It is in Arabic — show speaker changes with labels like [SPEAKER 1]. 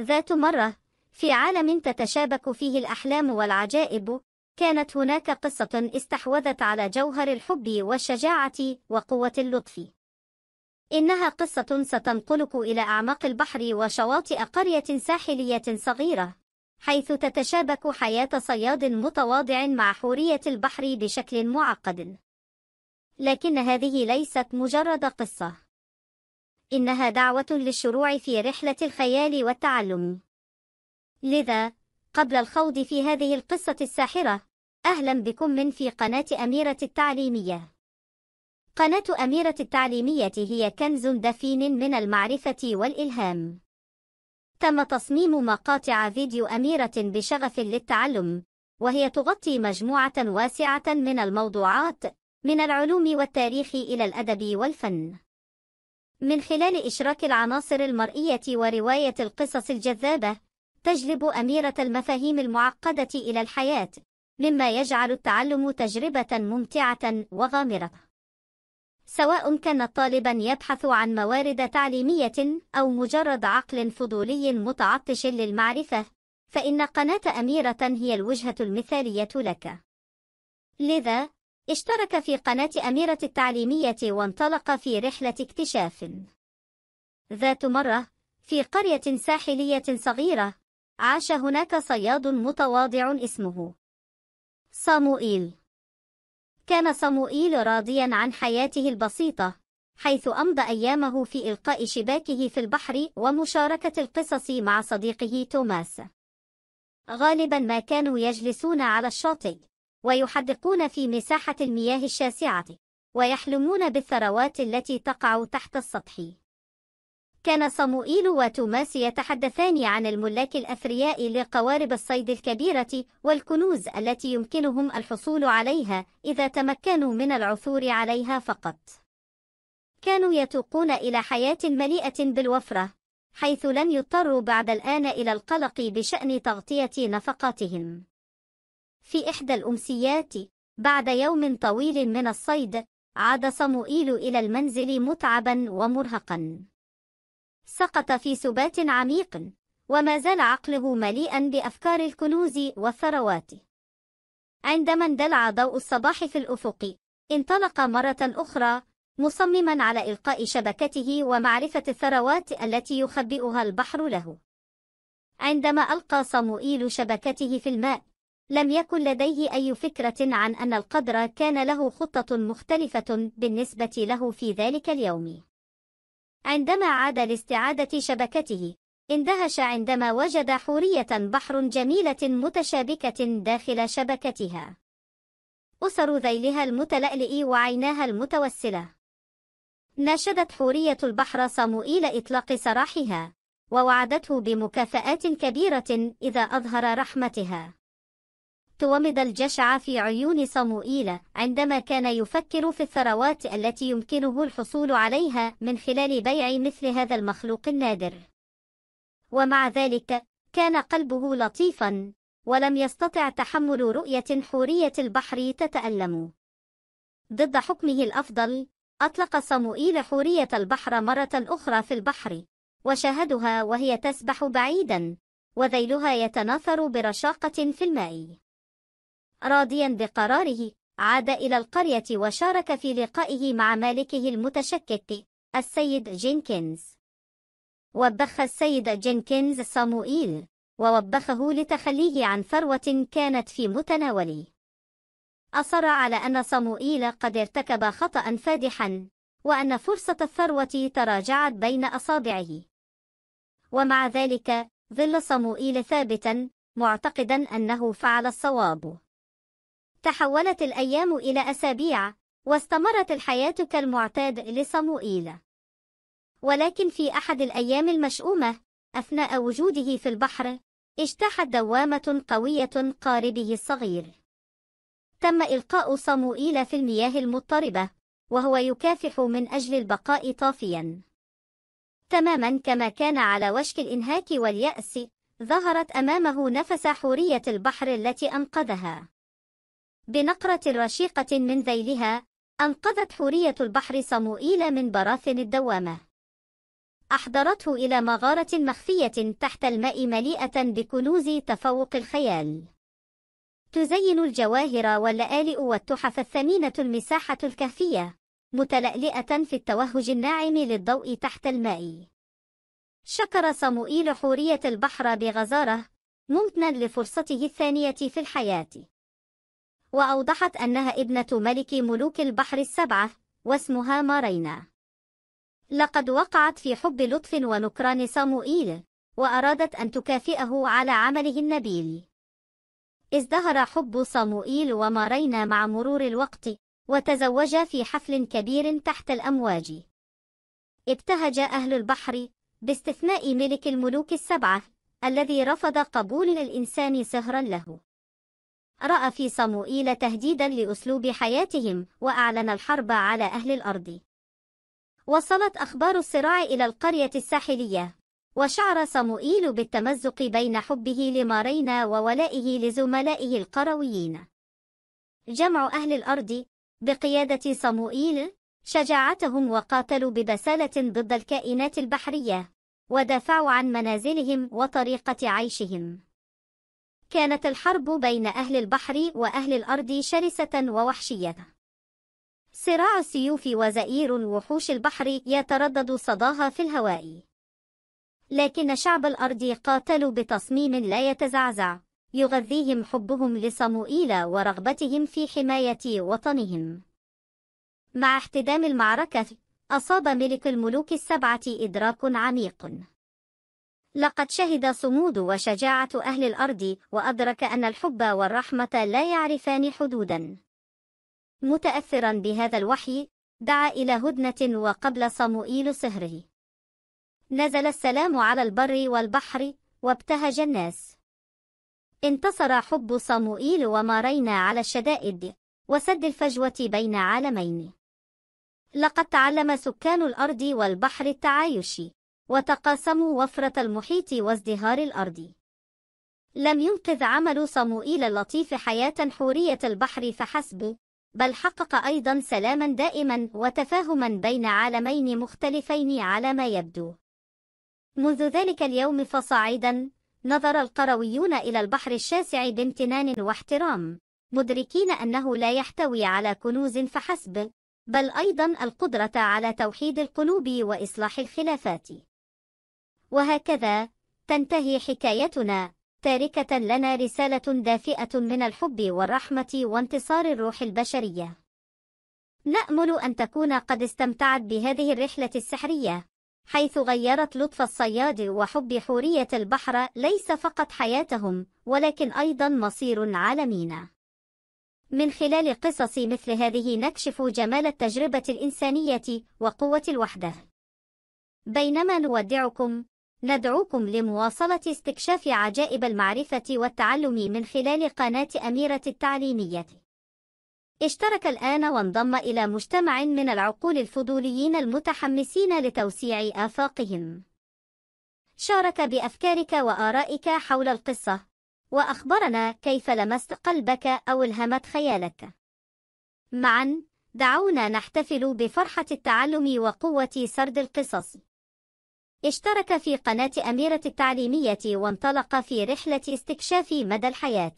[SPEAKER 1] ذات مرة في عالم تتشابك فيه الأحلام والعجائب كانت هناك قصة استحوذت على جوهر الحب والشجاعة وقوة اللطف إنها قصة ستنقلك إلى أعماق البحر وشواطئ قرية ساحلية صغيرة حيث تتشابك حياة صياد متواضع مع حورية البحر بشكل معقد لكن هذه ليست مجرد قصة إنها دعوة للشروع في رحلة الخيال والتعلم لذا قبل الخوض في هذه القصة الساحرة أهلا بكم من في قناة أميرة التعليمية قناة أميرة التعليمية هي كنز دفين من المعرفة والإلهام تم تصميم مقاطع فيديو أميرة بشغف للتعلم وهي تغطي مجموعة واسعة من الموضوعات من العلوم والتاريخ إلى الأدب والفن من خلال إشراك العناصر المرئية ورواية القصص الجذابة تجلب أميرة المفاهيم المعقدة إلى الحياة مما يجعل التعلم تجربة ممتعة وغامرة سواء كان طالبا يبحث عن موارد تعليمية أو مجرد عقل فضولي متعطش للمعرفة فإن قناة أميرة هي الوجهة المثالية لك لذا اشترك في قناة أميرة التعليمية وانطلق في رحلة اكتشاف ذات مرة في قرية ساحلية صغيرة عاش هناك صياد متواضع اسمه صاموئيل كان صاموئيل راضيا عن حياته البسيطة حيث أمضى أيامه في إلقاء شباكه في البحر ومشاركة القصص مع صديقه توماس غالبا ما كانوا يجلسون على الشاطئ ويحدقون في مساحة المياه الشاسعة ويحلمون بالثروات التي تقع تحت السطح كان صموئيل وتوماس يتحدثان عن الملاك الأثرياء لقوارب الصيد الكبيرة والكنوز التي يمكنهم الحصول عليها إذا تمكنوا من العثور عليها فقط كانوا يتوقون إلى حياة مليئة بالوفرة حيث لن يضطروا بعد الآن إلى القلق بشأن تغطية نفقاتهم في إحدى الأمسيات بعد يوم طويل من الصيد عاد صموئيل إلى المنزل متعبا ومرهقا سقط في سبات عميق وما زال عقله مليئا بأفكار الكنوز والثروات عندما اندلع ضوء الصباح في الأفق انطلق مرة أخرى مصمما على إلقاء شبكته ومعرفة الثروات التي يخبئها البحر له عندما ألقى صموئيل شبكته في الماء لم يكن لديه أي فكرة عن أن القدر كان له خطة مختلفة بالنسبة له في ذلك اليوم عندما عاد لاستعادة شبكته اندهش عندما وجد حورية بحر جميلة متشابكة داخل شبكتها أسر ذيلها المتلألئ وعيناها المتوسلة ناشدت حورية البحر صموئيل إطلاق سراحها ووعدته بمكافآت كبيرة إذا أظهر رحمتها ومض الجشع في عيون صموئيل عندما كان يفكر في الثروات التي يمكنه الحصول عليها من خلال بيع مثل هذا المخلوق النادر ومع ذلك كان قلبه لطيفا ولم يستطع تحمل رؤية حورية البحر تتألم ضد حكمه الأفضل أطلق صموئيل حورية البحر مرة أخرى في البحر وشاهدها وهي تسبح بعيدا وذيلها يتناثر برشاقة في الماء راضيا بقراره عاد إلى القرية وشارك في لقائه مع مالكه المتشكك السيد جينكنز وبخ السيد جينكنز صاموئيل ووبخه لتخليه عن ثروة كانت في متناوله أصر على أن صاموئيل قد ارتكب خطأ فادحا وأن فرصة الثروة تراجعت بين أصابعه ومع ذلك ظل صموئيل ثابتا معتقدا أنه فعل الصواب تحولت الأيام إلى أسابيع واستمرت الحياة كالمعتاد لصموئيل ولكن في أحد الأيام المشؤومة أثناء وجوده في البحر اجتاحت دوامة قوية قاربه الصغير تم إلقاء صموئيل في المياه المضطربة وهو يكافح من أجل البقاء طافيا تماما كما كان على وشك الإنهاك واليأس ظهرت أمامه نفس حورية البحر التي أنقذها بنقرة رشيقة من ذيلها أنقذت حورية البحر صموئيل من براثن الدوامة أحضرته إلى مغارة مخفية تحت الماء مليئة بكنوز تفوق الخيال تزين الجواهر واللآلئ والتحف الثمينة المساحة الكهفية متلألئة في التوهج الناعم للضوء تحت الماء شكر صموئيل حورية البحر بغزارة ممتنا لفرصته الثانية في الحياة وأوضحت أنها ابنة ملك ملوك البحر السبعة واسمها مارينا لقد وقعت في حب لطف ونكران صموئيل وأرادت أن تكافئه على عمله النبيل ازدهر حب صموئيل ومارينا مع مرور الوقت وتزوجا في حفل كبير تحت الأمواج ابتهج أهل البحر باستثناء ملك الملوك السبعة الذي رفض قبول الإنسان سهرا له رأى في صموئيل تهديدا لأسلوب حياتهم وأعلن الحرب على أهل الأرض وصلت أخبار الصراع إلى القرية الساحلية وشعر صموئيل بالتمزق بين حبه لمارينا وولائه لزملائه القرويين جمع أهل الأرض بقيادة صموئيل شجاعتهم وقاتلوا ببسالة ضد الكائنات البحرية ودافعوا عن منازلهم وطريقة عيشهم كانت الحرب بين أهل البحر وأهل الأرض شرسة ووحشية صراع السيوف وزئير وحوش البحر يتردد صداها في الهواء لكن شعب الأرض قاتلوا بتصميم لا يتزعزع يغذيهم حبهم لصموئيل ورغبتهم في حماية وطنهم مع احتدام المعركة أصاب ملك الملوك السبعة إدراك عميق لقد شهد صمود وشجاعة أهل الأرض وأدرك أن الحب والرحمة لا يعرفان حدودا متأثرا بهذا الوحي دعا إلى هدنة وقبل صموئيل سهره نزل السلام على البر والبحر وابتهج الناس انتصر حب صموئيل ومارينا على الشدائد وسد الفجوة بين عالمين لقد تعلم سكان الأرض والبحر التعايش وتقاسموا وفرة المحيط وازدهار الأرض لم ينقذ عمل صموئيل اللطيف حياة حورية البحر فحسب بل حقق أيضا سلاما دائما وتفاهما بين عالمين مختلفين على ما يبدو منذ ذلك اليوم فصاعدا نظر القرويون إلى البحر الشاسع بامتنان واحترام مدركين أنه لا يحتوي على كنوز فحسب بل أيضا القدرة على توحيد القلوب وإصلاح الخلافات وهكذا تنتهي حكايتنا تاركة لنا رسالة دافئة من الحب والرحمة وانتصار الروح البشرية نأمل أن تكون قد استمتعت بهذه الرحلة السحرية حيث غيرت لطف الصياد وحب حورية البحر ليس فقط حياتهم ولكن أيضا مصير عالمينا من خلال قصص مثل هذه نكشف جمال التجربة الإنسانية وقوة الوحدة بينما نودعكم ندعوكم لمواصلة استكشاف عجائب المعرفة والتعلم من خلال قناة أميرة التعليمية اشترك الآن وانضم إلى مجتمع من العقول الفضوليين المتحمسين لتوسيع آفاقهم شارك بأفكارك وآرائك حول القصة وأخبرنا كيف لمست قلبك أو ألهمت خيالك معا دعونا نحتفل بفرحة التعلم وقوة سرد القصص اشترك في قناة أميرة التعليمية وانطلق في رحلة استكشاف مدى الحياة